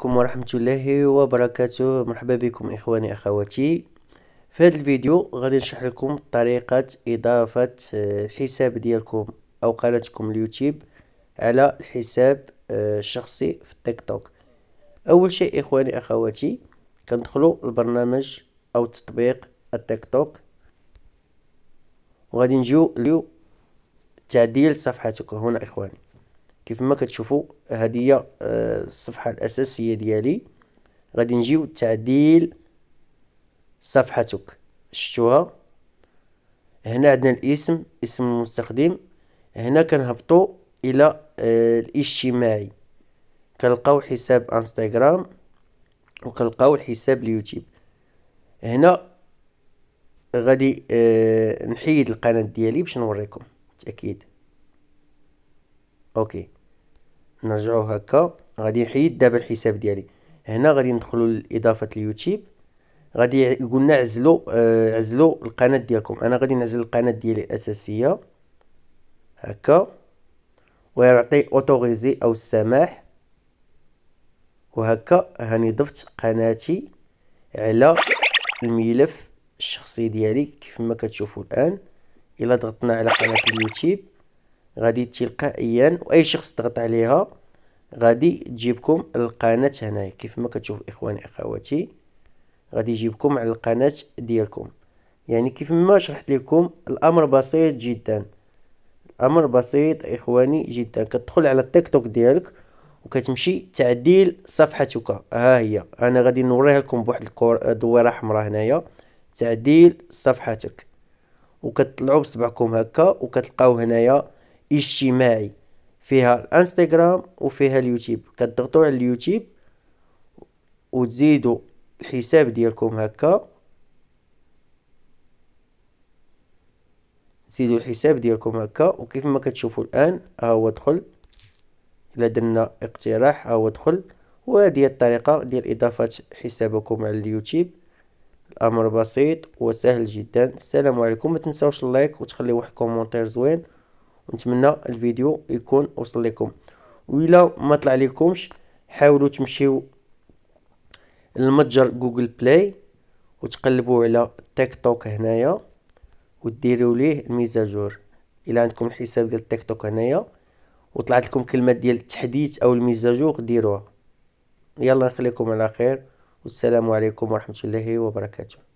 عليكم ورحمة الله وبركاته مرحبا بكم إخواني أخواتي في هذا الفيديو غادي نشرح لكم طريقة إضافة آه، الحساب ديالكم أو قناتكم اليوتيوب على الحساب آه، الشخصي في التيك توك أول شيء إخواني أخواتي كندخلوا البرنامج أو تطبيق التيك توك وغادي نجيو تعديل صفحتك هنا إخواني كيف ما كتشوفوا هذه آه، الصفحه الاساسيه ديالي غادي نجيو تعديل صفحتك شفتوها هنا عندنا الاسم اسم المستخدم هنا كنهبطوا الى آه، الاجتماعي كنلقاو حساب انستغرام وكنلقاو الحساب اليوتيوب هنا غادي آه، نحيد القناه ديالي باش نوريكم تاكيد اوكي نرجعو هكا غادي يحيد دابا الحساب ديالي هنا غادي ندخلو لاضافه اليوتيوب غادي يقولنا عزلو آه عزلو القناه ديالكم انا غادي نعزل القناه ديالي الاساسيه هكا ويعطي اوتوريزي او السماح وهكا هاني ضفت قناتي على الملف الشخصي ديالي كيفما كتشوفو كتشوفوا الان الا ضغطنا على قناه اليوتيوب غادي تلقائيا واي شخص ضغط عليها غادي تجيبكم القناه هنايا كيف ما كتشوف اخواني اخواتي غادي يجيبكم على القناه ديالكم يعني كيف ما شرحت لكم الامر بسيط جدا الامر بسيط اخواني جدا كتدخل على التيك توك ديالك وكتمشي تعديل صفحتك ها هي انا غادي نوريها لكم بواحد الدويره حمراء هنايا تعديل صفحتك وكتطلعوا بصبعكم هكا وكتلقاو هنايا اجتماعي فيها الانستغرام وفيها اليوتيوب كتضغطوا على اليوتيوب وتزيدوا الحساب ديالكم هكا زيدوا الحساب ديالكم هكا وكيف ما كتشوفوا الان ها هو دخل الا درنا اقتراح ها هو دخل وهذه الطريقه ديال اضافه حسابكم على اليوتيوب الامر بسيط وسهل جدا السلام عليكم ما تنساوش اللايك وتخليو واحد كومونتير زوين نتمنى الفيديو يكون وصل لكم وإلا ما طلع لكمش حاولوا تمشيو المتجر جوجل بلاي وتقلبوا على تيك توك هنايا وديروا ليه الميزاجور الى عندكم الحساب ديال تيك توك هنايا وطلعت لكم كلمه ديال التحديث او الميزاجور ديروها يلا نخليكم على خير والسلام عليكم ورحمه الله وبركاته